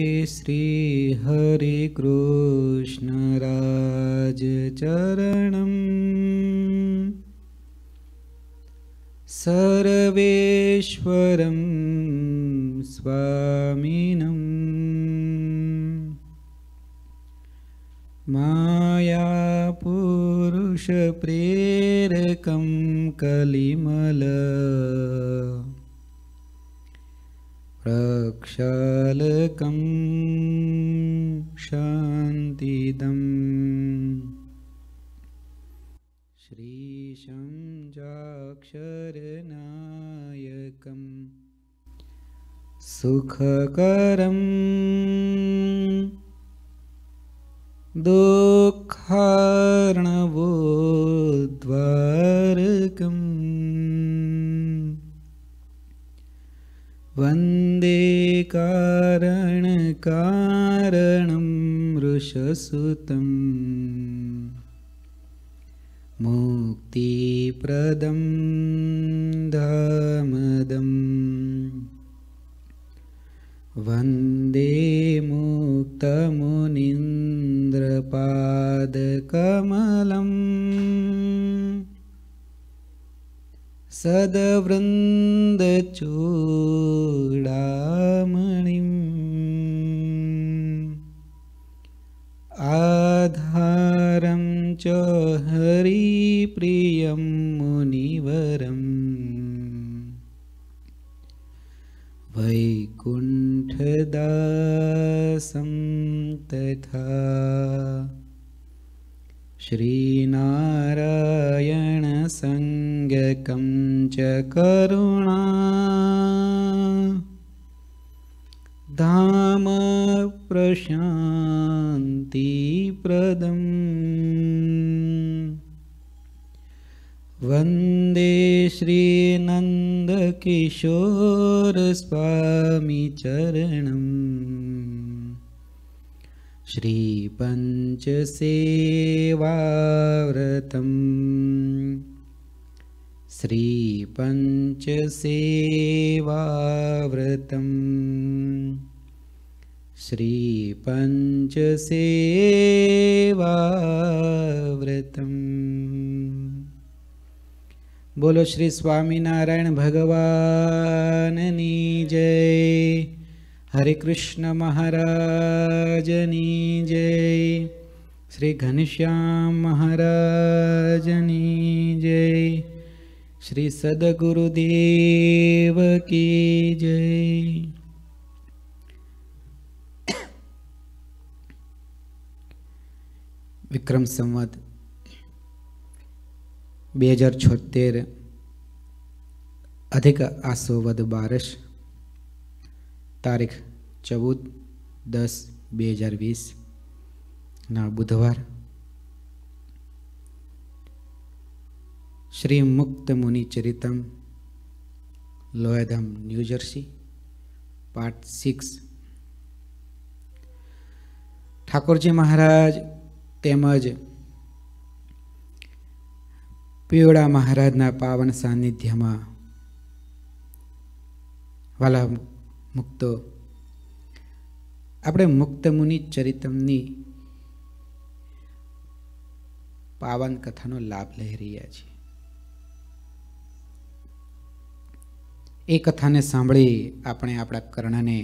श्रीहरिकृष्णराजचरणम् सर्वेश्वरं स्वामिनम् मायापुरुषप्रेरकं कलिमल प्रक्षालकं शान्तिदम् श्रीशं जाक्षरनायकम् सुखकरम् दुःखार्णवोद्वारकम् वन्दे कारणकारणं रुषसुतम् मुक्तिप्रदं धामदम् वन्दे मुक्तमुनिन्द्रपादकमलम् सदवृन्दचूडामणिम् आधारं च हरिप्रियं मुनिवरम् वैकुण्ठदासं तथा श्रीनारायणसङ्ग कं च करुणा प्रशान्तिप्रदम् वन्दे श्रीनन्दकिशोरस्वामी चरणम् श्री श्रीपञ्चसेवावृतम् श्रीपञ्चसेवावृतम् बोलो श्री स्वामिनारायणभगवाननि जय हरे कृष्ण कृष्णमहाराजनि जय श्री महाराज महाराजनि जय श्री सदगुरुदेव की जय विक्रम संवत बेहजार छोतेर अधिक आसोवद बारस तारीख चौदह दस बेहजार वीस ना बुधवार Shri Mukt Muni Charitam Loyadham New Jersey Jersey part six Thakorji Maharaj તેમજ પીવડા મહારાજના પાવન સાનિધ્યમાં વાલા મુક્તો આપણે મુક્ત મુનિ ચરિતમની પાવન કથાનો લાભ લઈ રહ્યા છીએ એ કથાને સાંભળી આપણે આપણા કર્ણને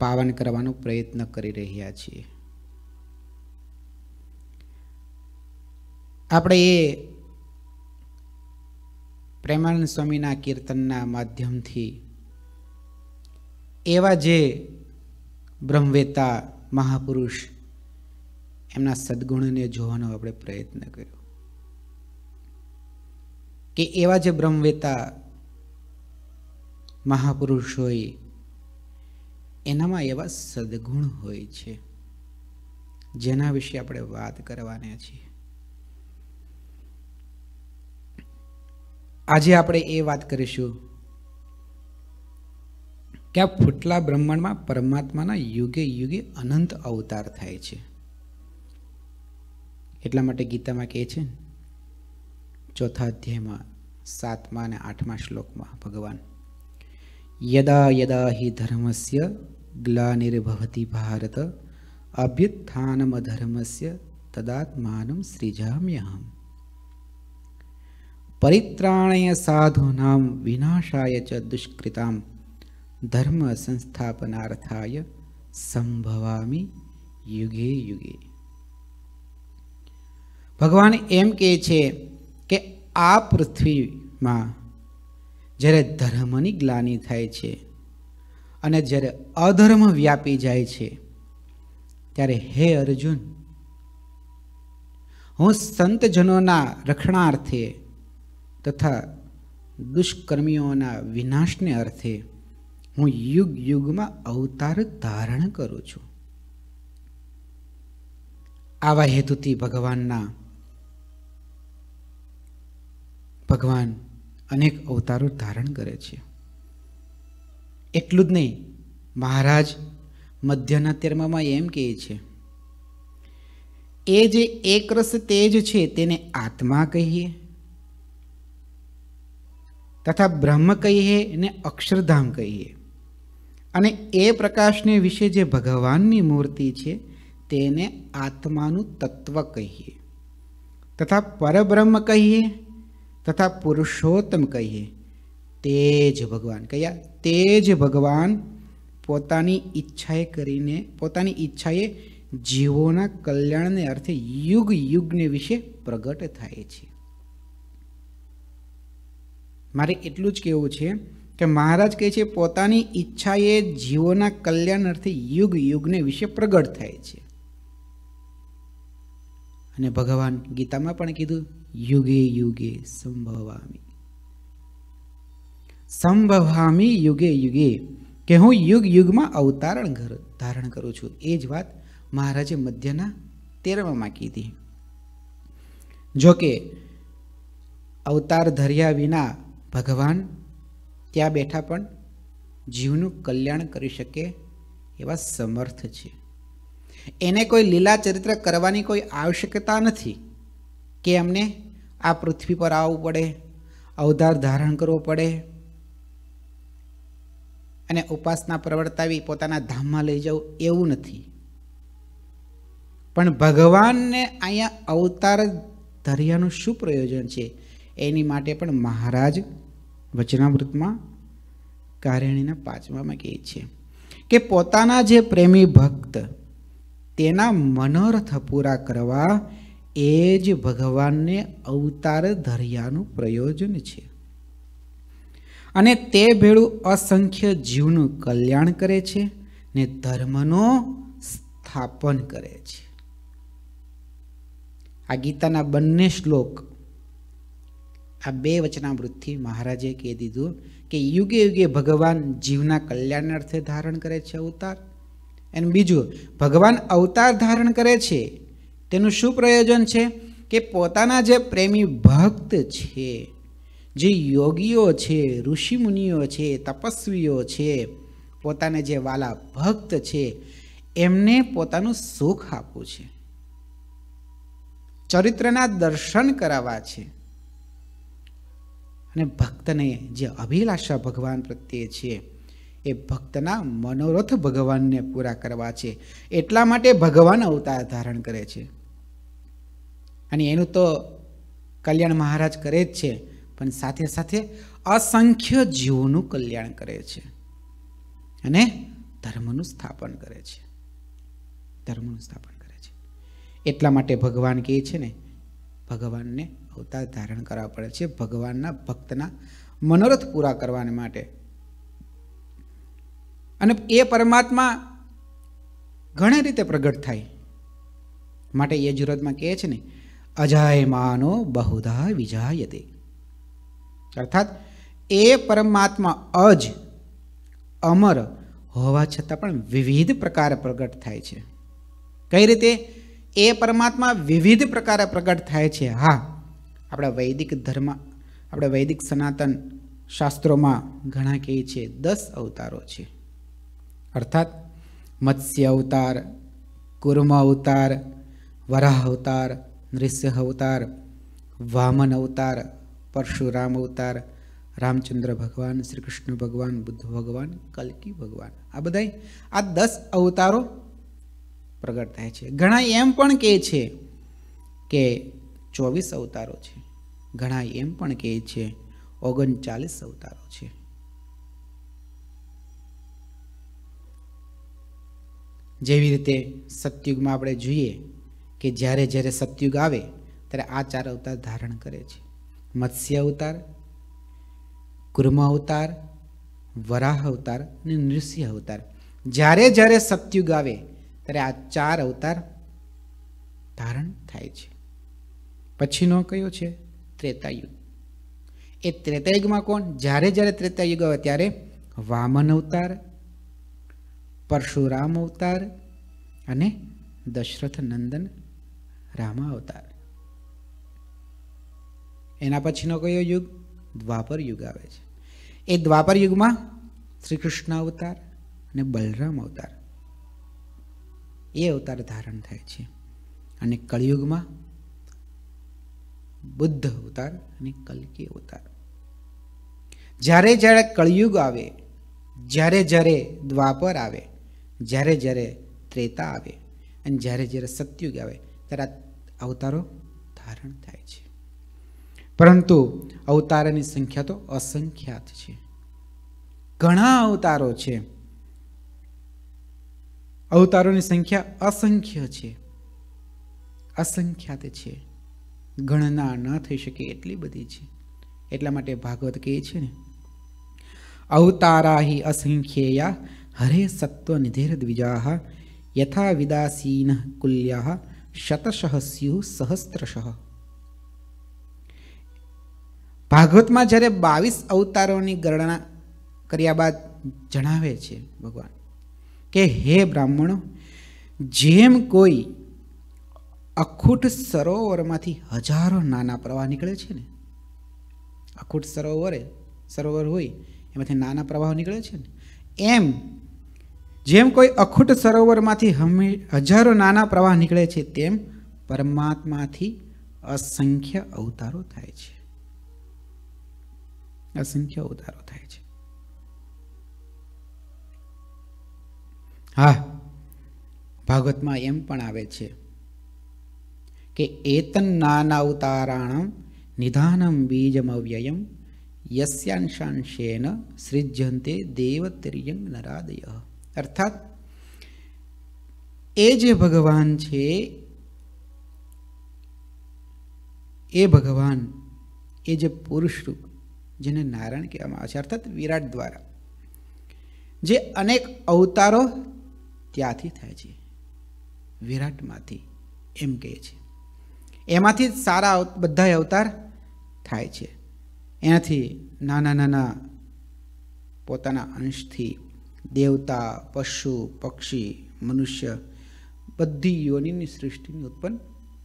પાવન કરવાનો પ્રયત્ન કરી રહ્યા છીએ આપણે એ પ્રેમાનંદ સ્વામીના કીર્તનના માધ્યમથી એવા જે બ્રહ્મવેતા મહાપુરુષ એમના સદગુણને જોવાનો આપણે પ્રયત્ન કર્યો કે એવા જે બ્રહ્મવેતા મહાપુરુષ હોય એનામાં એવા સદગુણ હોય છે જેના વિશે આપણે વાત કરવાના છીએ આજે આપણે એ વાત કરીશું કે આ ફૂટલા બ્રહ્માંડમાં પરમાત્માના યુગે યુગે અનંત અવતાર થાય છે એટલા માટે ગીતામાં કહે છે ચોથા અધ્યાયમાં સાતમા અને આઠમા શ્લોકમાં ભગવાન યદા યદા હિ ધર્મસ્ય ગ્લાનિર્ભવતી ભારત અભ્યુત્થાનમ અધર્મસ્ય તદાત્માનમ સૃજામ્યહમ પરિત્રાણય સાધૂનામ વિનાશાય ચ દુષ્કૃતામ ધર્મ સંસ્થાપનાર્થાય સંભવામી યુગે યુગે ભગવાન એમ કહે છે કે આ પૃથ્વીમાં જ્યારે ધર્મની ગ્લાની થાય છે અને જ્યારે અધર્મ વ્યાપી જાય છે ત્યારે હે અર્જુન હું સંતજનોના રક્ષણાર્થે તથા દુષ્કર્મીઓના વિનાશને અર્થે હું યુગ યુગમાં અવતાર ધારણ કરું છું આવા હેતુથી ભગવાનના ભગવાન અનેક અવતારો ધારણ કરે છે એટલું જ નહીં મહારાજ મધ્યના તેરમામાં એમ કહે છે એ જે એકરસ તેજ છે તેને આત્મા કહીએ તથા બ્રહ્મ કહીએ એને અક્ષરધામ કહીએ અને એ પ્રકાશને વિશે જે ભગવાનની મૂર્તિ છે તેને આત્માનું તત્વ કહીએ તથા પરબ્રહ્મ કહીએ તથા પુરુષોત્તમ કહીએ તે જ ભગવાન કયા તે જ ભગવાન પોતાની ઈચ્છાએ કરીને પોતાની ઈચ્છાએ જીવોના કલ્યાણને અર્થે યુગ યુગને વિશે પ્રગટ થાય છે મારે એટલું જ કહેવું છે કે મહારાજ કહે છે પોતાની ઈચ્છાએ જીવોના કલ્યાણ અર્થે યુગ યુગને વિશે પ્રગટ થાય છે અને ભગવાન ગીતામાં પણ કીધું યુગે યુગે સંભવામી સંભવામી યુગે યુગે કે હું યુગ યુગમાં અવતારણ ધારણ કરું છું એ જ વાત મહારાજે મધ્યના તેરમામાં કીધી જોકે અવતાર ધર્યા વિના ભગવાન ત્યાં બેઠા પણ જીવનું કલ્યાણ કરી શકે એવા સમર્થ છે એને કોઈ લીલા ચરિત્ર કરવાની કોઈ આવશ્યકતા નથી કે એમને આ પૃથ્વી પર આવવું પડે અવતાર ધારણ કરવો પડે અને ઉપાસના પ્રવર્તાવી પોતાના ધામમાં લઈ જવું એવું નથી પણ ભગવાનને અહીંયા અવતાર ધર્યાનું શું પ્રયોજન છે એની માટે પણ મહારાજ વચનામૃતમાં કારિણીના પાંચમામાં કહે છે કે પોતાના જે પ્રેમી ભક્ત તેના મનોરથ પૂરા કરવા એ જ ભગવાનને અવતાર ધર્યાનું પ્રયોજન છે અને તે ભેળું અસંખ્ય જીવનું કલ્યાણ કરે છે ને ધર્મનો સ્થાપન કરે છે આ ગીતાના બંને શ્લોક આ બે વચનામૃતથી મહારાજે કહી દીધું કે યુગે યુગે ભગવાન જીવના અર્થે ધારણ કરે છે અવતાર અને બીજું ભગવાન અવતાર ધારણ કરે છે તેનું શું પ્રયોજન છે કે પોતાના જે પ્રેમી ભક્ત છે જે યોગીઓ છે ઋષિમુનિઓ છે તપસ્વીઓ છે પોતાને જે વાલા ભક્ત છે એમને પોતાનું સુખ આપવું છે ચરિત્રના દર્શન કરાવવા છે અને ભક્તને જે અભિલાષા ભગવાન પ્રત્યે છે એ ભક્તના મનોરથ ભગવાનને પૂરા કરવા છે એટલા માટે ભગવાન અવતાર ધારણ કરે છે અને એનું તો કલ્યાણ મહારાજ કરે જ છે પણ સાથે સાથે અસંખ્ય જીવોનું કલ્યાણ કરે છે અને ધર્મનું સ્થાપન કરે છે ધર્મનું સ્થાપન કરે છે એટલા માટે ભગવાન કહે છે ને ભગવાનને અવતાર ધારણ કરવા પડે છે ભગવાનના ભક્તના મનોરથ પૂરા કરવાને માટે અને એ પરમાત્મા ઘણી રીતે પ્રગટ થાય માટે યજુરતમાં કહે છે ને અજાયમાનો બહુધા વિજાયતે અર્થાત એ પરમાત્મા અજ અમર હોવા છતાં પણ વિવિધ પ્રકારે પ્રગટ થાય છે કઈ રીતે એ પરમાત્મા વિવિધ પ્રકારે પ્રગટ થાય છે હા આપણા વૈદિક ધર્મ આપણે વૈદિક સનાતન શાસ્ત્રોમાં ઘણા કહે છે દસ અવતારો છે अर्थात मत्स्य अवतार कुर्म अवतार वराह अवतार नृसिंह अवतार वामन अवतार परशुराम अवतार रामचंद्र भगवान श्री कृष्ण भगवान बुद्ध भगवान कल्कि भगवान आ बदाय आ दस अवतारों प्रगट थे घना एम पे के चौबीस अवतारों छे घना एम पण के छे अवतारों જેવી રીતે સતયુગમાં આપણે જોઈએ કે જ્યારે જ્યારે સતયુગ આવે ત્યારે આ ચાર અવતાર ધારણ કરે છે મત્સ્ય અવતાર કુર્મ અવતાર વરાહ અવતાર અને નૃસિંહ અવતાર જ્યારે જ્યારે સતયુગ આવે ત્યારે આ ચાર અવતાર ધારણ થાય છે પછીનો કયો છે ત્રેતાયુગ એ ત્રેતાયુગમાં કોણ જ્યારે જ્યારે ત્રેતાયુગ આવે ત્યારે વામન અવતાર પરશુરામ અવતાર અને દશરથ નંદન રામા અવતાર એના પછીનો કયો યુગ દ્વાપર યુગ આવે છે એ દ્વાપર યુગમાં શ્રી કૃષ્ણ અવતાર અને બલરામ અવતાર એ અવતાર ધારણ થાય છે અને કળિયુગમાં બુદ્ધ અવતાર અને કલ્કી અવતાર જ્યારે જ્યારે કળિયુગ આવે જ્યારે જ્યારે દ્વાપર આવે જ્યારે જ્યારે ત્રેતા આવે અને જ્યારે જ્યારે સત્યુગ આવે ત્યારે અવતારો ધારણ થાય છે પરંતુ અવતારની સંખ્યા તો અસંખ્યાત છે ઘણા અવતારો છે અવતારોની સંખ્યા અસંખ્ય છે અસંખ્યાત છે ગણના ન થઈ શકે એટલી બધી છે એટલા માટે ભાગવત કહે છે ને અવતારા હિ અસંખ્યેયા હરે સત્વ નિધેર દ્વિજા યથા વિદાસીન કુલ્યા શતશઃ સ્યુ સહસ્ત્રશઃ ભાગવતમાં જ્યારે બાવીસ અવતારોની ગણના કર્યા બાદ જણાવે છે ભગવાન કે હે બ્રાહ્મણો જેમ કોઈ અખૂટ સરોવરમાંથી હજારો નાના પ્રવાહ નીકળે છે ને અખૂટ સરોવરે સરોવર હોય એમાંથી નાના પ્રવાહ નીકળે છે ને એમ જેમ કોઈ અખૂટ સરોવરમાંથી હમે હજારો નાના પ્રવાહ નીકળે છે તેમ પરમાત્માથી અસંખ્ય અવતારો થાય છે અસંખ્ય અવતારો થાય છે હા ભાગવતમાં એમ પણ આવે છે કે એતન નાના અવતારાણમ નિધાનમ બીજમ અવ્યયમ યસ્યાંશાંશેન સૃજ્યંતે દેવતર્યંગ નરાદય અર્થાત એ જે ભગવાન છે એ ભગવાન એ જે પુરુષ રૂપ જેને નારાયણ કહેવામાં આવે છે અર્થાત વિરાટ દ્વારા જે અનેક અવતારો ત્યાંથી થાય છે વિરાટમાંથી એમ કહે છે એમાંથી સારા બધા અવતાર થાય છે એનાથી નાના નાના પોતાના અંશથી દેવતા પશુ પક્ષી મનુષ્ય બધી યોનિની સૃષ્ટિની ઉત્પન્ન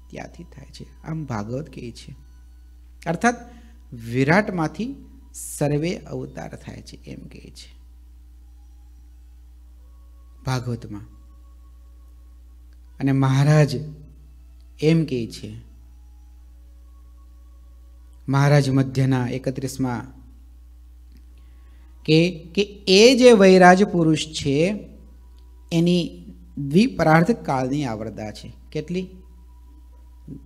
ત્યાંથી થાય છે આમ ભાગવત કહે છે અર્થાત વિરાટમાંથી સર્વે અવતાર થાય છે એમ કહે છે ભાગવતમાં અને મહારાજ એમ કહે છે મહારાજ મધ્યના એકત્રીસમાં કે કે એ જે વૈરાજ પુરુષ છે એની દ્વિપરાર્ધ કાળની આવરદા છે કેટલી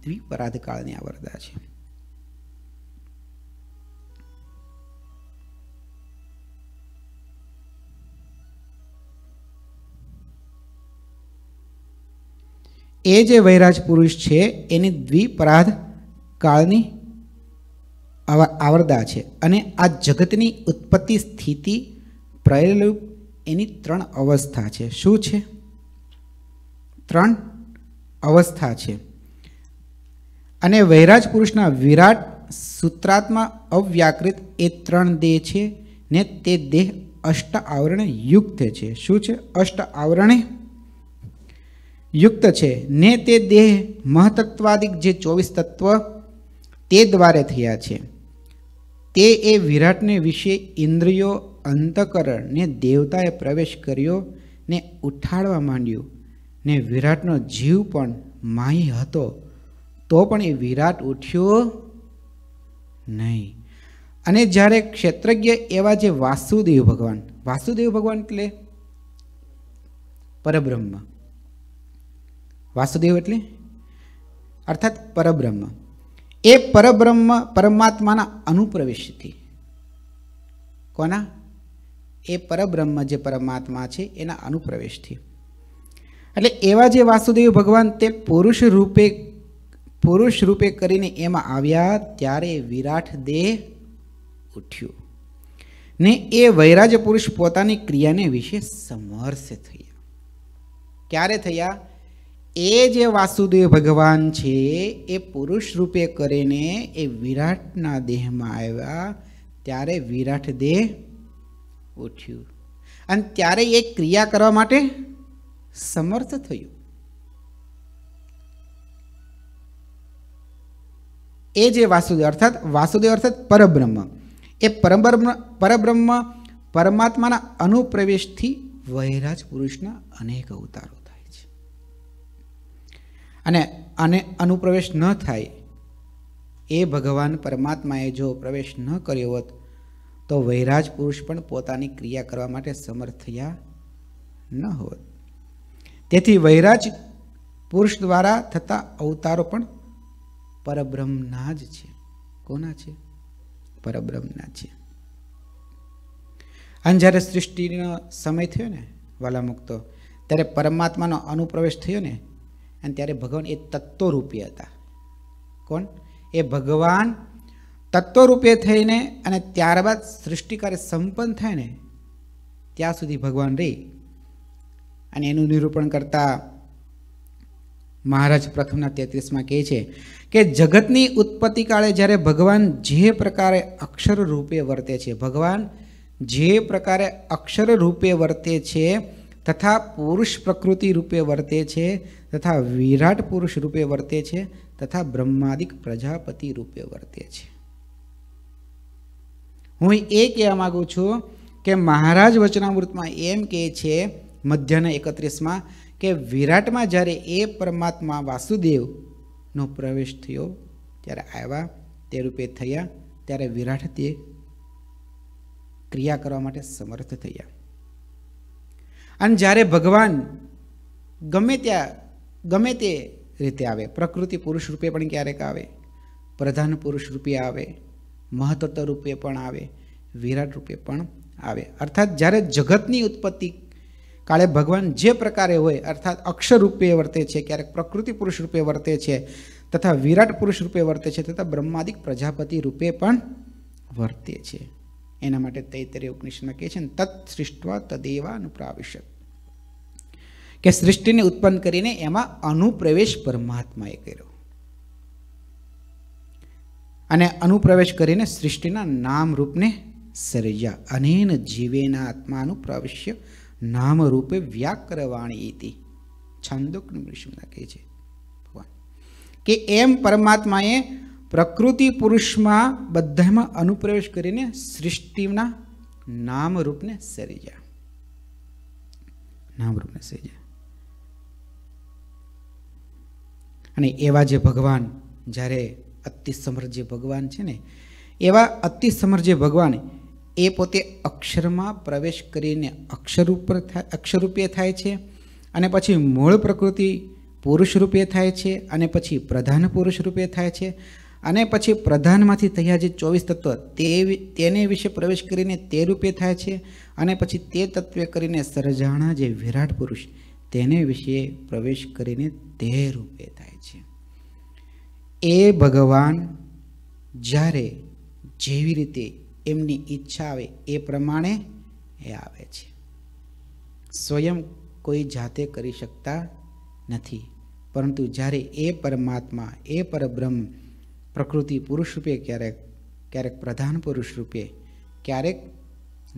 દ્વિપરાર્ધ કાળની આવરદા છે એ જે વૈરાજ પુરુષ છે એની દ્વિપરાધ કાળની આવરદા છે અને આ જગતની ઉત્પત્તિ સ્થિતિ પ્રલયુપ એની ત્રણ અવસ્થા છે શું છે ત્રણ અવસ્થા છે અને વૈરાજ પુરુષના વિરાટ સૂત્રાત્મા અવ્યાકૃત એ ત્રણ દેહ છે ને તે દેહ અષ્ટ આવરણ યુક્ત છે શું છે અષ્ટ આવરણે યુક્ત છે ને તે દેહ મહતત્વાદિક જે ચોવીસ તત્વ તે દ્વારે થયા છે તે એ વિરાટને વિશે ઇન્દ્રિયો અંતકરણને દેવતાએ પ્રવેશ કર્યો ને ઉઠાડવા માંડ્યું ને વિરાટનો જીવ પણ માહી હતો તો પણ એ વિરાટ ઉઠ્યો નહીં અને જ્યારે ક્ષેત્રજ્ઞ એવા જે વાસુદેવ ભગવાન વાસુદેવ ભગવાન એટલે પરબ્રહ્મ વાસુદેવ એટલે અર્થાત પરબ્રહ્મ એ પરબ્રહ્મ પરમાત્માના અનુપ્રવેશથી કોના એ પરબ્રહ્મ જે પરમાત્મા છે એના અનુપ્રવેશથી એટલે એવા જે વાસુદેવ ભગવાન તે પુરુષ રૂપે પુરુષ રૂપે કરીને એમાં આવ્યા ત્યારે વિરાટ દેહ ઉઠ્યો ને એ વૈરાજ પુરુષ પોતાની ક્રિયાને વિશે સમર્થ થયા ક્યારે થયા એ જે વાસુદેવ ભગવાન છે એ પુરુષ રૂપે કરીને એ વિરાટના દેહમાં આવ્યા ત્યારે વિરાટ દેહ ઉઠ્યું અને ત્યારે એ ક્રિયા કરવા માટે સમર્થ થયું એ જે વાસુદેવ અર્થાત વાસુદેવ અર્થાત પરબ્રહ્મ એ પરબ્રહ્મ પરબ્રહ્મ પરમાત્માના અનુપ્રવેશથી વૈરાજ પુરુષના અનેક અવતારો અને આને અનુપ્રવેશ ન થાય એ ભગવાન પરમાત્માએ જો પ્રવેશ ન કર્યો હોત તો વૈરાજ પુરુષ પણ પોતાની ક્રિયા કરવા માટે સમર્થ થયા ન હોત તેથી વૈરાજ પુરુષ દ્વારા થતા અવતારો પણ પરબ્રહ્મના જ છે કોના છે પરબ્રહ્મના છે અને જ્યારે સૃષ્ટિનો સમય થયો ને વાલા મુક્તો ત્યારે પરમાત્માનો અનુપ્રવેશ થયો ને અને ત્યારે ભગવાન એ તત્વરૂપી હતા કોણ એ ભગવાન તત્વરૂપે થઈને અને ત્યારબાદ સૃષ્ટિકારે સંપન્ન થાય ને ત્યાં સુધી ભગવાન રહી અને એનું નિરૂપણ કરતા મહારાજ પ્રથમના તેત્રીસમાં કહે છે કે જગતની ઉત્પત્તિ કાળે જ્યારે ભગવાન જે પ્રકારે અક્ષર રૂપે વર્તે છે ભગવાન જે પ્રકારે અક્ષર રૂપે વર્તે છે તથા પુરુષ પ્રકૃતિ રૂપે વર્તે છે તથા વિરાટ પુરુષ રૂપે વર્તે છે તથા બ્રહ્માદિક પ્રજાપતિ રૂપે વર્તે છે હું એ કહેવા માગું છું કે મહારાજ વચનામૃતમાં એમ કહે છે મધ્યના એકત્રીસમાં કે વિરાટમાં જ્યારે એ પરમાત્મા વાસુદેવનો પ્રવેશ થયો ત્યારે આવ્યા તે રૂપે થયા ત્યારે વિરાટ તે ક્રિયા કરવા માટે સમર્થ થયા અને જ્યારે ભગવાન ગમે ત્યાં ગમે તે રીતે આવે પ્રકૃતિ પુરુષ રૂપે પણ ક્યારેક આવે પ્રધાન પુરુષ રૂપે આવે મહત્વતા રૂપે પણ આવે વિરાટ રૂપે પણ આવે અર્થાત જ્યારે જગતની ઉત્પત્તિ કાળે ભગવાન જે પ્રકારે હોય અર્થાત અક્ષર રૂપે વર્તે છે ક્યારેક પ્રકૃતિ પુરુષ રૂપે વર્તે છે તથા વિરાટ પુરુષ રૂપે વર્તે છે તથા બ્રહ્માદિક પ્રજાપતિ રૂપે પણ વર્તે છે એના માટે તૈતરીય ઉપનિષદમાં કહે છે ને તત્સૃષ્ટવા તદેવા અનુપ્રાવિશત કે સૃષ્ટિને ઉત્પન્ન કરીને એમાં અનુપ્રવેશ પરમાત્માએ કર્યો અને અનુપ્રવેશ કરીને સૃષ્ટિના નામ રૂપને સર્જ્યા અનેન જીવેના આત્માનું પ્રવેશ્ય નામ રૂપે વ્યાકરવાણી હતી છાંદોકની કહે છે કે એમ પરમાત્માએ પ્રકૃતિ પુરુષમાં બધામાં અનુપ્રવેશ કરીને સૃષ્ટિના નામરૂપને સર્જ્યા નામરૂપને સર્જ્યા અને એવા જે ભગવાન જ્યારે અતિ જે ભગવાન છે ને એવા અતિ જે ભગવાન એ પોતે અક્ષરમાં પ્રવેશ કરીને અક્ષર ઉપર અક્ષરરૂપે થાય છે અને પછી મૂળ પ્રકૃતિ પુરુષ રૂપે થાય છે અને પછી પ્રધાન પુરુષ રૂપે થાય છે અને પછી પ્રધાનમાંથી થયા જે ચોવીસ તત્વ તે તેને વિશે પ્રવેશ કરીને તે રૂપે થાય છે અને પછી તે તત્વે કરીને સર્જાણા જે વિરાટ પુરુષ તેને વિશે પ્રવેશ કરીને તે રૂપે થાય છે એ ભગવાન જ્યારે જેવી રીતે એમની ઈચ્છા આવે એ પ્રમાણે એ આવે છે સ્વયં કોઈ જાતે કરી શકતા નથી પરંતુ જ્યારે એ પરમાત્મા એ પરબ્રહ્મ પ્રકૃતિ પુરુષ રૂપે ક્યારેક ક્યારેક પ્રધાન પુરુષ રૂપે ક્યારેક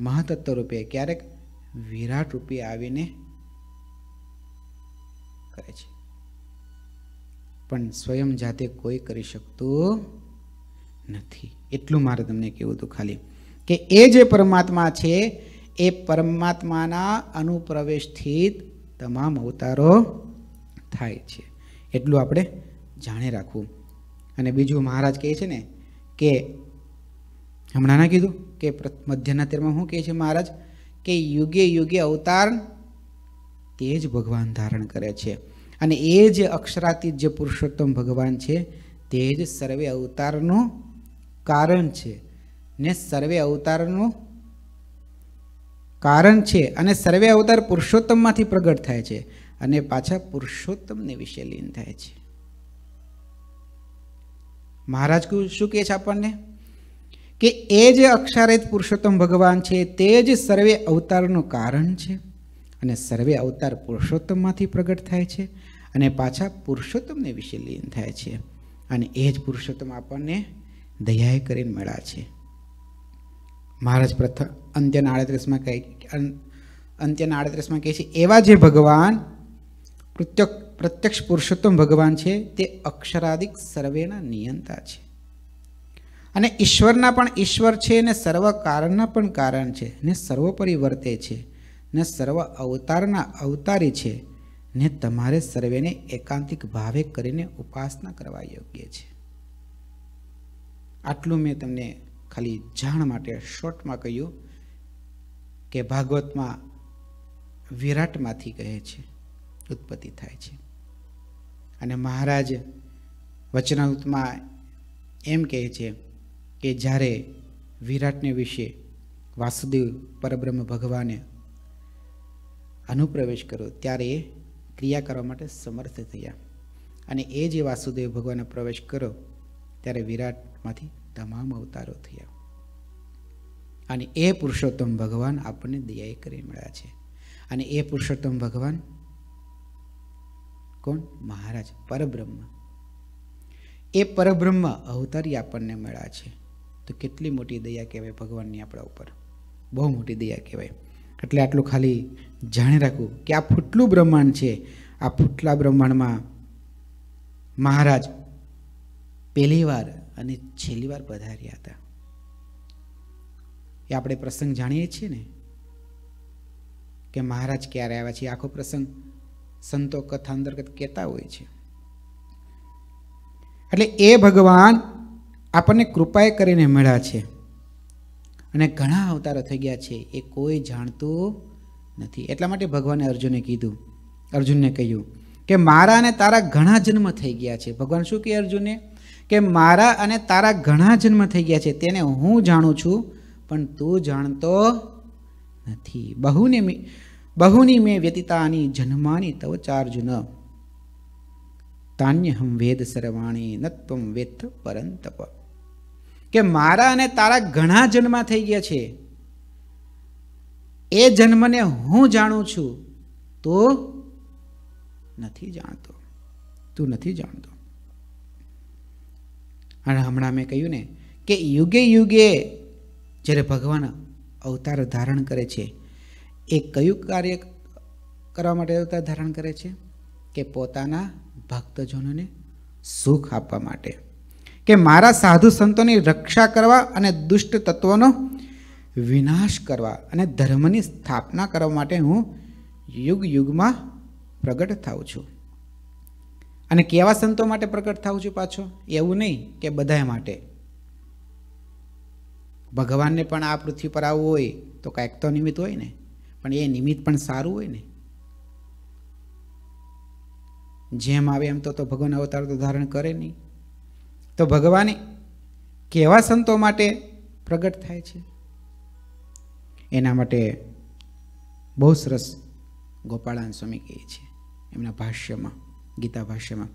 મહાતત્વ રૂપે ક્યારેક વિરાટ રૂપે આવીને કરે છે પણ સ્વયં જાતે કોઈ કરી શકતું નથી એટલું મારે તમને કહેવું હતું ખાલી કે એ જે પરમાત્મા છે એ પરમાત્માના અનુપ્રવેશથી તમામ અવતારો થાય છે એટલું આપણે જાણી રાખવું અને બીજું મહારાજ કહે છે ને કે હમણાં ના કીધું કે મધ્યના તેરમાં શું કહે છે મહારાજ કે યુગે યુગે અવતાર તે જ ભગવાન ધારણ કરે છે અને એ જે અક્ષરાતીત જે પુરુષોત્તમ ભગવાન છે તે જ સર્વે અવતારનું કારણ છે ને સર્વે અવતારનું કારણ છે અને સર્વે અવતાર પુરુષોત્તમમાંથી પ્રગટ થાય છે અને પાછા પુરુષોત્તમને વિશે લીન થાય છે મહારાજ શું કહે છે આપણને કે એ જે અક્ષારિત પુરુષોત્તમ ભગવાન છે તે જ સર્વે અવતારનું કારણ છે અને સર્વે અવતાર પુરુષોત્તમમાંથી પ્રગટ થાય છે અને પાછા પુરુષોત્તમને વિશે લીન થાય છે અને એ જ પુરુષોત્તમ આપણને દયાએ કરીને મળ્યા છે મહારાજ પ્રથમ અંત્યના આડત્રીસમાં કહે અંત્યના આડત્રીસમાં કહે છે એવા જે ભગવાન પ્રત્યક્ષ પુરુષોત્તમ ભગવાન છે તે અક્ષરાધિક સર્વેના નિયંતા છે અને ઈશ્વરના પણ ઈશ્વર છે અને સર્વ કારણના પણ કારણ છે અને સર્વોપરી વર્તે છે ને સર્વ અવતારના અવતારી છે ને તમારે સર્વેને એકાંતિક ભાવે કરીને ઉપાસના કરવા યોગ્ય છે આટલું મેં તમને ખાલી જાણ માટે શોર્ટમાં કહ્યું કે ભાગવતમાં વિરાટમાંથી કહે છે ઉત્પત્તિ થાય છે અને મહારાજ વચનાવૃતમાં એમ કહે છે કે જ્યારે વિરાટને વિશે વાસુદેવ પરબ્રહ્મ ભગવાને અનુપ્રવેશ કર્યો ત્યારે એ ક્રિયા કરવા માટે સમર્થ થયા અને એ જે વાસુદેવ ભગવાને પ્રવેશ કર્યો ત્યારે વિરાટમાંથી તમામ અવતારો થયા અને એ પુરુષોત્તમ ભગવાન આપણને દયાએ કરી મળ્યા છે અને એ પુરુષોત્તમ ભગવાન કોણ મહારાજ પરબ્રહ્મ એ પરબ્રહ્મ અવતારી આપણને મળ્યા છે તો કેટલી મોટી દયા કહેવાય ભગવાનની આપણા ઉપર બહુ મોટી દયા કહેવાય એટલે આટલું ખાલી જાણી રાખવું કે આ ફૂટલું બ્રહ્માંડ છે આ ફૂટલા બ્રહ્માંડમાં મહારાજ પહેલી વાર અને છેલ્લી વાર પધાર્યા હતા એ આપણે પ્રસંગ જાણીએ છીએ ને કે મહારાજ ક્યારે આવ્યા છે આખો પ્રસંગ સંતો કથા અંતર્ગત કહેતા હોય છે એટલે એ ભગવાન આપણને કૃપાએ કરીને મળ્યા છે અને ઘણા અવતારો થઈ ગયા છે એ કોઈ જાણતું નથી એટલા માટે ભગવાને અર્જુને કીધું અર્જુનને કહ્યું કે મારા અને તારા ઘણા જન્મ થઈ ગયા છે ભગવાન શું કહે અર્જુને કે મારા અને તારા ઘણા જન્મ થઈ ગયા છે તેને હું જાણું છું પણ તું જાણતો નથી બહુને બહુની મેં વ્યતીતાની જન્માની તવ ચાર્જુન તાન્યહમ વેદ સર્વાણી નત્વમ વેત્ત પરંતપ કે મારા અને તારા ઘણા જન્મ થઈ ગયા છે એ જન્મને હું જાણું છું તો નથી જાણતો તું નથી જાણતો અને હમણાં મેં કહ્યું ને કે યુગે યુગે જ્યારે ભગવાન અવતાર ધારણ કરે છે એ કયું કાર્ય કરવા માટે અવતાર ધારણ કરે છે કે પોતાના ભક્તજનોને સુખ આપવા માટે કે મારા સાધુ સંતોની રક્ષા કરવા અને દુષ્ટ તત્વોનો વિનાશ કરવા અને ધર્મની સ્થાપના કરવા માટે હું યુગ યુગમાં પ્રગટ થાઉં છું અને કેવા સંતો માટે પ્રગટ થાઉં છું પાછો એવું નહીં કે બધા માટે ભગવાનને પણ આ પૃથ્વી પર આવવું હોય તો કાંઈક તો નિમિત્ત હોય ને પણ એ નિમિત્ત પણ સારું હોય ને જેમ આવે એમ તો ભગવાન અવતાર તો ધારણ કરે નહીં તો ભગવાન કેવા સંતો માટે પ્રગટ થાય છે એના માટે બહુ સરસ ગોપાળાન સ્વામી કહે છે એમના ભાષ્યમાં ગીતા ભાષ્યમાં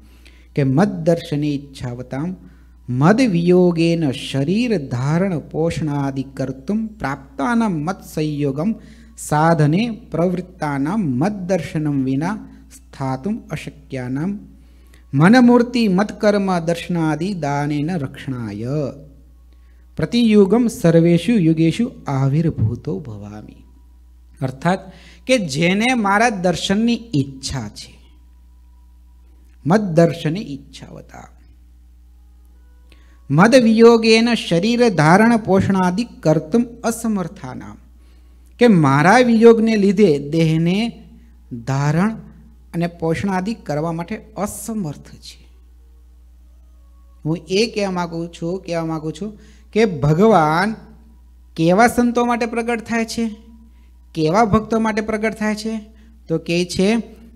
કે મદ દર્શની ઈચ્છાવતામ મદ વિયોગેન શરીર ધારણ પોષણાદિ કર્તુમ પ્રાપ્તાના મત સંયોગમ સાધને પ્રવૃત્તાના મત દર્શનમ વિના સ્થાતું અશક્યાના मनमूर्ति मत्कर्म दर्शनादि दान रक्षणाय प्रतियुगम सर्वेशु युगेशु आविर्भूत भवामी अर्थात के जेने मारा दर्शन की इच्छा है मद दर्शन इच्छा बता मद वियोगेन शरीर धारण पोषणादि कर्तम असमर्था के मारा वियोग ने लीधे देहने धारण અને પોષણાદિ કરવા માટે અસમર્થ છે હું એ કહેવા માગું છું કહેવા માગું છું કે ભગવાન કેવા સંતો માટે પ્રગટ થાય છે કેવા ભક્તો માટે પ્રગટ થાય છે તો કહે છે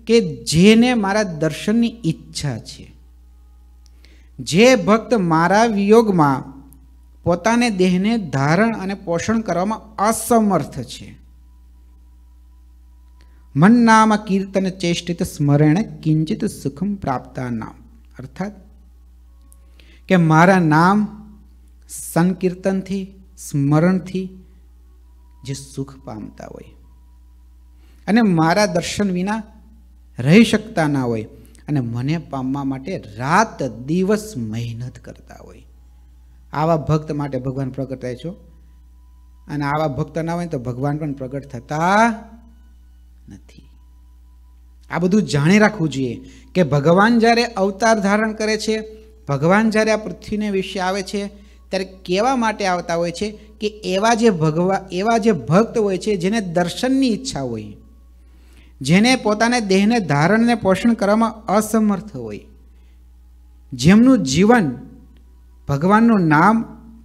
કે જેને મારા દર્શનની ઈચ્છા છે જે ભક્ત મારા વિયોગમાં પોતાને દેહને ધારણ અને પોષણ કરવામાં અસમર્થ છે મન નામ કીર્તન ચેષ્ટિત સ્મરણ કિંચિત સુખમ પ્રાપ્તા નામ અર્થાત કે મારા નામ સંકીર્તનથી સ્મરણથી જે સુખ પામતા હોય અને મારા દર્શન વિના રહી શકતા ના હોય અને મને પામવા માટે રાત દિવસ મહેનત કરતા હોય આવા ભક્ત માટે ભગવાન પ્રગટ થાય છો અને આવા ભક્ત ના હોય તો ભગવાન પણ પ્રગટ થતા નથી આ બધું જાણી રાખવું જોઈએ કે ભગવાન જ્યારે અવતાર ધારણ કરે છે ભગવાન જ્યારે આ પૃથ્વીને વિશે આવે છે ત્યારે કેવા માટે આવતા હોય છે કે એવા જે ભગવા એવા જે ભક્ત હોય છે જેને દર્શનની ઈચ્છા હોય જેને પોતાને દેહને ધારણને પોષણ કરવામાં અસમર્થ હોય જેમનું જીવન ભગવાનનું નામ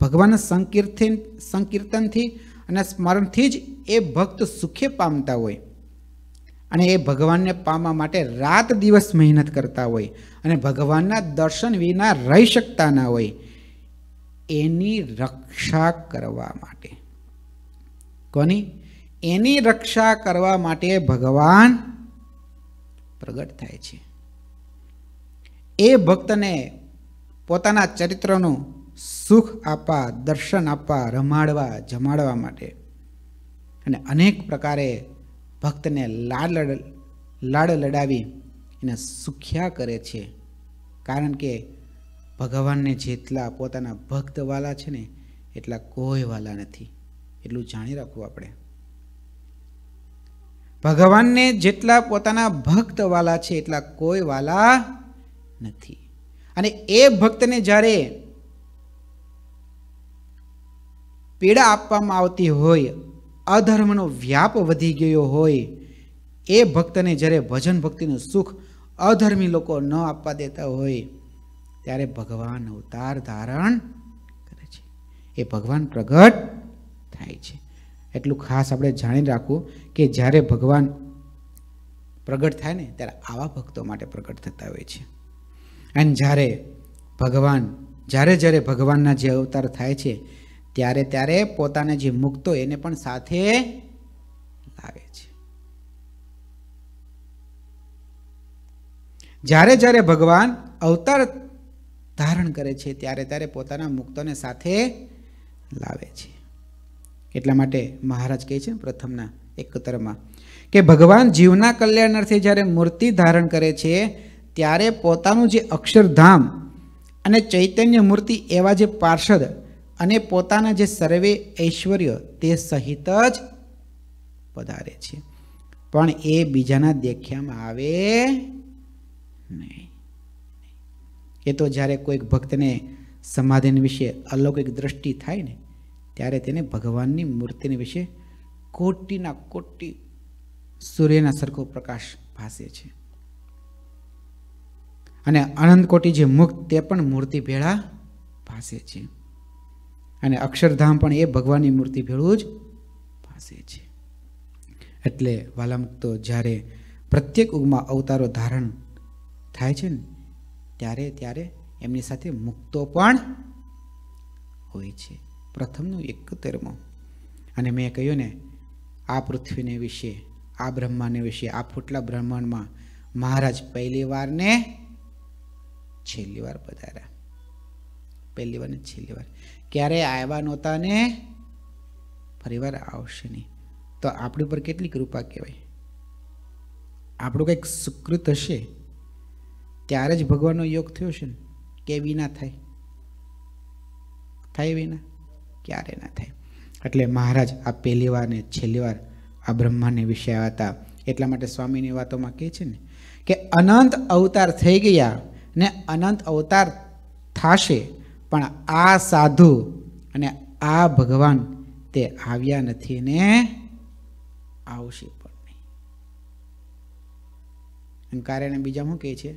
ભગવાનના સંકીર્તન સંકીર્તનથી અને સ્મરણથી જ એ ભક્ત સુખે પામતા હોય અને એ ભગવાનને પામવા માટે રાત દિવસ મહેનત કરતા હોય અને ભગવાનના દર્શન વિના રહી શકતા ના હોય એની રક્ષા કરવા માટે કોની એની રક્ષા કરવા માટે ભગવાન પ્રગટ થાય છે એ ભક્તને પોતાના ચરિત્રનું સુખ આપવા દર્શન આપવા રમાડવા જમાડવા માટે અને અનેક પ્રકારે ભક્તને લાડ લાડ લડાવી એને સુખ્યા કરે છે કારણ કે ભગવાનને જેટલા પોતાના ભક્તવાલા છે ને એટલા કોઈ વાલા નથી એટલું જાણી રાખવું આપણે ભગવાનને જેટલા પોતાના ભક્તવાલા છે એટલા કોઈ વાલા નથી અને એ ભક્તને જ્યારે પીડા આપવામાં આવતી હોય અધર્મનો વ્યાપ વધી ગયો હોય એ ભક્તને જ્યારે ભજન ભક્તિનું સુખ અધર્મી લોકો ન આપવા દેતા હોય ત્યારે ભગવાન અવતાર ધારણ કરે છે એ ભગવાન પ્રગટ થાય છે એટલું ખાસ આપણે જાણી રાખવું કે જ્યારે ભગવાન પ્રગટ થાય ને ત્યારે આવા ભક્તો માટે પ્રગટ થતા હોય છે એન્ડ જ્યારે ભગવાન જ્યારે જ્યારે ભગવાનના જે અવતાર થાય છે ત્યારે ત્યારે પોતાને જે મુક્તો એને પણ સાથે લાવે છે જ્યારે જ્યારે ભગવાન અવતાર ધારણ કરે છે ત્યારે ત્યારે પોતાના મુક્તોને સાથે લાવે છે એટલા માટે મહારાજ કહે છે પ્રથમના એકતરમાં કે ભગવાન જીવના કલ્યાણાર્થે જ્યારે મૂર્તિ ધારણ કરે છે ત્યારે પોતાનું જે અક્ષરધામ અને ચૈતન્ય મૂર્તિ એવા જે પાર્ષદ અને પોતાના જે સર્વે ઐશ્વર્ય તે સહિત જ પધારે છે પણ એ બીજાના દેખ્યામાં આવે નહીં એ તો જ્યારે કોઈક ભક્તને સમાધિન વિશે અલૌકિક દ્રષ્ટિ થાય ને ત્યારે તેને ભગવાનની મૂર્તિને વિશે કોટીના કોટી સૂર્યના સરખો પ્રકાશ ભાસે છે અને અનંત કોટી જે મુક્ત તે પણ મૂર્તિ ભેળા ભાસે છે અને અક્ષરધામ પણ એ ભગવાનની મૂર્તિ ભેળવું જ પાસે છે એટલે વાલામુક્તો જ્યારે પ્રત્યેક ઉગમાં અવતારો ધારણ થાય છે ને ત્યારે ત્યારે એમની સાથે મુક્તો પણ હોય છે પ્રથમનું એકતેરમો અને મેં કહ્યું ને આ પૃથ્વીને વિશે આ બ્રહ્માંડને વિશે આ ફૂટલા બ્રહ્માંડમાં મહારાજ પહેલી વારને છેલ્લી વાર પધાર્યા પહેલી વાર ને છેલ્લી વાર ક્યારે આવ્યા નહોતા ને ફરીવાર આવશે નહીં તો આપણી ઉપર કેટલી કૃપા કહેવાય આપણું કંઈક સુકૃત હશે ત્યારે જ ભગવાનનો યોગ થયો છે ને કે વિના થાય થાય વિના ક્યારે ના થાય એટલે મહારાજ આ પહેલી વાર ને છેલ્લી વાર આ બ્રહ્માને વિશે આવ્યા હતા એટલા માટે સ્વામીની વાતોમાં કહે છે ને કે અનંત અવતાર થઈ ગયા ને અનંત અવતાર થશે પણ આ સાધુ અને આ ભગવાન તે આવ્યા નથી ને આવશે પણ નહીં અંકારે બીજા શું કહે છે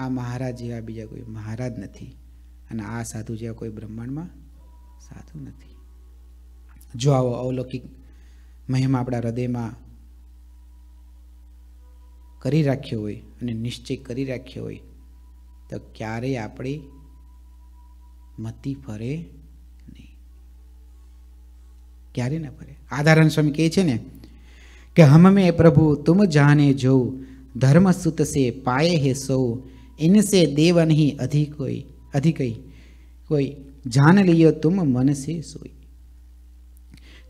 આ મહારાજ જેવા બીજા કોઈ મહારાજ નથી અને આ સાધુ જેવા કોઈ બ્રહ્માંડમાં સાધુ નથી જો આવો અવલૌકિક મહિમા આપણા હૃદયમાં કરી રાખ્યો હોય અને નિશ્ચય કરી રાખ્યો હોય તો ક્યારેય આપણી મતી ફરે નહીં ક્યારે ન ફરે આધારણ સ્વામી કહે છે ને કે હમ મેં પ્રભુ તુમ જાને જો ધર્મ સુત સે પાયે હે સૌ ઇનસે દેવ નહીં અધિક કોઈ અધિકઈ કોઈ જાન લિયો તુમ મન સે સોઈ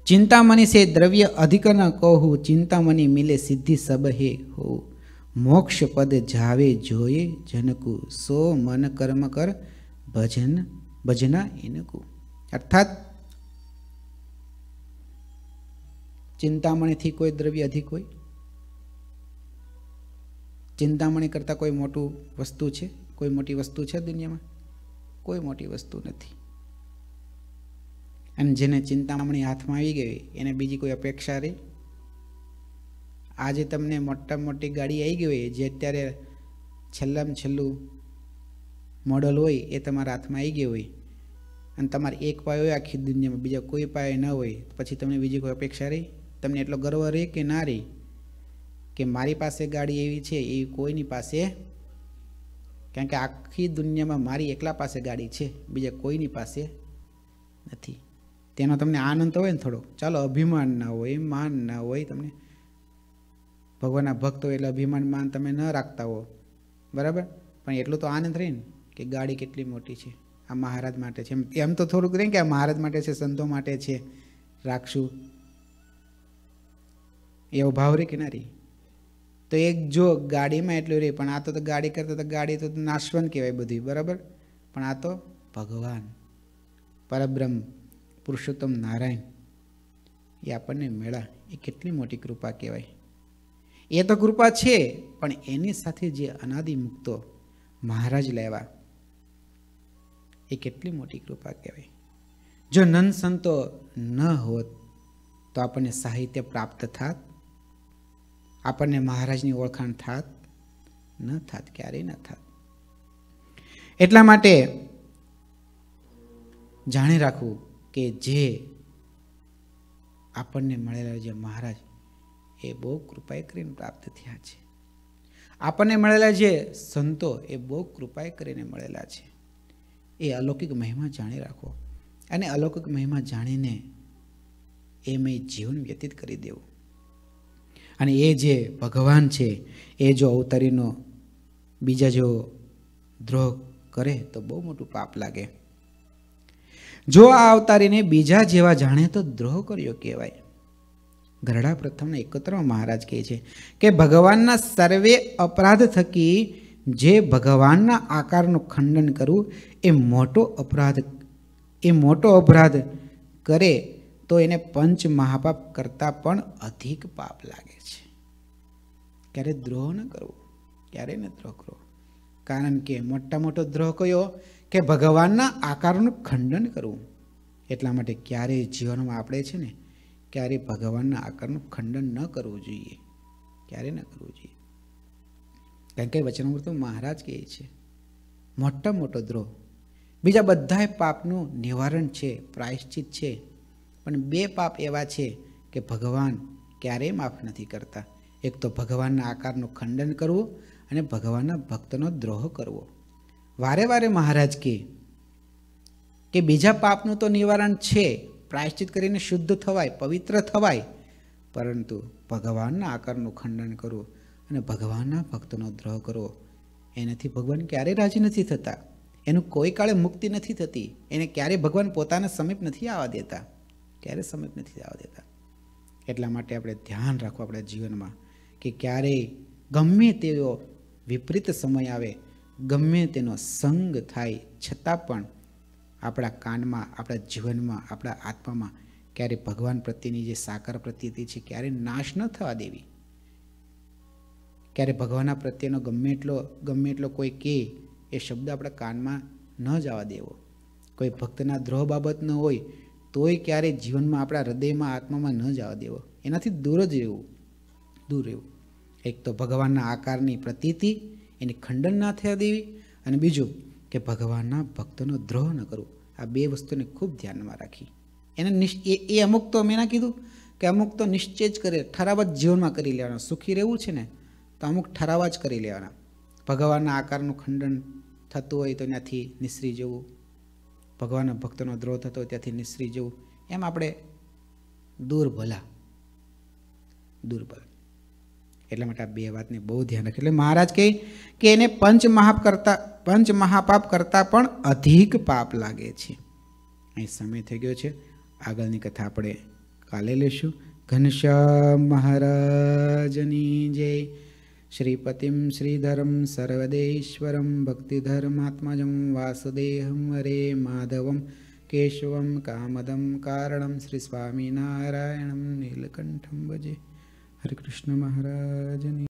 चिंतामणि से द्रव्य अधिक न कहु चिंतामणि मिले सिद्धि सब हे हो मोक्ष पद जावे जोए जनकु सो मन कर्म कर भजन ભજના એનકુ અર્થાત ચિંતામણીથી કોઈ દ્રવ્ય અધિક હોય ચિંતામણી કરતાં કોઈ મોટું વસ્તુ છે કોઈ મોટી વસ્તુ છે દુનિયામાં કોઈ મોટી વસ્તુ નથી અને જેને ચિંતામણી હાથમાં આવી ગઈ એને બીજી કોઈ અપેક્ષા રહી આજે તમને મોટા મોટી ગાડી આવી ગઈ હોય જે અત્યારે છેલ્લામાં છેલ્લું મોડલ હોય એ તમારા હાથમાં આવી ગયું હોય અને તમારે એક પાયો હોય આખી દુનિયામાં બીજા કોઈ પાયો ન હોય પછી તમને બીજી કોઈ અપેક્ષા રહી તમને એટલો ગર્વ રહે કે ના રહે કે મારી પાસે ગાડી એવી છે એવી કોઈની પાસે કારણ કે આખી દુનિયામાં મારી એકલા પાસે ગાડી છે બીજા કોઈની પાસે નથી તેનો તમને આનંદ હોય ને થોડો ચાલો અભિમાન ના હોય માન ના હોય તમને ભગવાનના ભક્ત હોય એટલે અભિમાન માન તમે ન રાખતા હો બરાબર પણ એટલું તો આનંદ રહે ને કે ગાડી કેટલી મોટી છે આ મહારાજ માટે છે એમ તો થોડુંક નહીં કે આ મહારાજ માટે છે સંતો માટે છે રાખશું એવો ભાવ રે કે ના રે તો એક જો ગાડીમાં એટલું રે પણ આ તો ગાડી કરતા તો ગાડી તો નાશવન કહેવાય બધી બરાબર પણ આ તો ભગવાન પરબ્રહ્મ પુરુષોત્તમ નારાયણ એ આપણને મેળા એ કેટલી મોટી કૃપા કહેવાય એ તો કૃપા છે પણ એની સાથે જે અનાદિ મુક્તો મહારાજ લેવા એ કેટલી મોટી કૃપા કહેવાય જો નન સંતો ન હોત તો આપણને સાહિત્ય પ્રાપ્ત થાત આપણને મહારાજની ઓળખાણ થાત ન થાત ક્યારેય ન થાત એટલા માટે જાણી રાખવું કે જે આપણને મળેલા જે મહારાજ એ બહુ કૃપાએ કરીને પ્રાપ્ત થયા છે આપણને મળેલા જે સંતો એ બહુ કૃપાએ કરીને મળેલા છે એ અલૌકિક મહિમા જાણી રાખો અને અલૌકિક મહિમા જાણીને એ મેં જીવન વ્યતીત કરી દેવું અને એ જે ભગવાન છે એ જો અવતારીનો બીજા જો દ્રોહ કરે તો બહુ મોટું પાપ લાગે જો આ અવતારીને બીજા જેવા જાણે તો દ્રોહ કર્યો કહેવાય ગરડા પ્રથમના એકત્ર મહારાજ કહે છે કે ભગવાનના સર્વે અપરાધ થકી જે ભગવાનના આકારનું ખંડન કરવું એ મોટો અપરાધ એ મોટો અપરાધ કરે તો એને પંચ મહાપાપ કરતાં પણ અધિક પાપ લાગે છે ક્યારે દ્રોહ ન કરવો ક્યારે ન દ્રોહ કરવો કારણ કે મોટા મોટો દ્રોહ કયો કે ભગવાનના આકારનું ખંડન કરવું એટલા માટે ક્યારેય જીવનમાં આપણે છે ને ક્યારે ભગવાનના આકારનું ખંડન ન કરવું જોઈએ ક્યારે ન કરવું જોઈએ કારણ કે વચનામૃતમાં મહારાજ કહે છે મોટા મોટો દ્રોહ બીજા બધાએ પાપનું નિવારણ છે પ્રાયશ્ચિત છે પણ બે પાપ એવા છે કે ભગવાન ક્યારેય માફ નથી કરતા એક તો ભગવાનના આકારનું ખંડન કરવું અને ભગવાનના ભક્તનો દ્રોહ કરવો વારે વારે મહારાજ કહે કે બીજા પાપનું તો નિવારણ છે પ્રાયશ્ચિત કરીને શુદ્ધ થવાય પવિત્ર થવાય પરંતુ ભગવાનના આકારનું ખંડન કરવું અને ભગવાનના ભક્તનો દ્રોહ કરવો એનાથી ભગવાન ક્યારેય રાજી નથી થતા એનું કોઈ કાળે મુક્તિ નથી થતી એને ક્યારેય ભગવાન પોતાના સમીપ નથી આવવા દેતા ક્યારે સમીપ નથી આવવા દેતા એટલા માટે આપણે ધ્યાન રાખવું આપણા જીવનમાં કે ક્યારેય ગમે તેવો વિપરીત સમય આવે ગમે તેનો સંગ થાય છતાં પણ આપણા કાનમાં આપણા જીવનમાં આપણા આત્મામાં ક્યારેય ભગવાન પ્રત્યેની જે સાકર પ્રતીતિ છે ક્યારેય નાશ ન થવા દેવી ક્યારે ભગવાનના પ્રત્યેનો ગમે એટલો ગમે એટલો કોઈ કે એ શબ્દ આપણા કાનમાં ન જવા દેવો કોઈ ભક્તના દ્રોહ બાબત ન હોય તોય ક્યારેય જીવનમાં આપણા હૃદયમાં આત્મામાં ન જવા દેવો એનાથી દૂર જ રહેવું દૂર રહેવું એક તો ભગવાનના આકારની પ્રતીતિ એની ખંડન ના થયા દેવી અને બીજું કે ભગવાનના ભક્તનો દ્રોહ ન કરવું આ બે વસ્તુને ખૂબ ધ્યાનમાં રાખી એને નિશ્ચ એ અમુક તો મેં ના કીધું કે અમુક તો નિશ્ચય જ કરે ઠરાવ જ જીવનમાં કરી લેવાનું સુખી રહેવું છે ને તો અમુક ઠરાવા જ કરી લેવાના ભગવાનના આકારનું ખંડન થતું હોય તો ત્યાંથી નિસરી જવું ભગવાનના ભક્તનો દ્રોહ થતો હોય ત્યાંથી નિસરી જવું એમ આપણે દૂર ભલા દૂર ભલા એટલા માટે આ બે વાતને બહુ ધ્યાન રાખે એટલે મહારાજ કહે કે એને પંચ મહાપ કરતા પંચ મહાપાપ કરતાં પણ અધિક પાપ લાગે છે અહીં સમય થઈ ગયો છે આગળની કથા આપણે કાલે લેશું ઘનશ્યામ મહારાજની જય શ્રીપતિમ શ્રીધરમ સર્વદેશ્વરમ ભક્તિધર્માત્મજં વાસુદેહમ હરે માધવમ કેશવમ કામદમ કારણમ શ્રી સ્વામિનારાયણમ નીલકંઠમ ભજે હરે કૃષ્ણ મહારાજની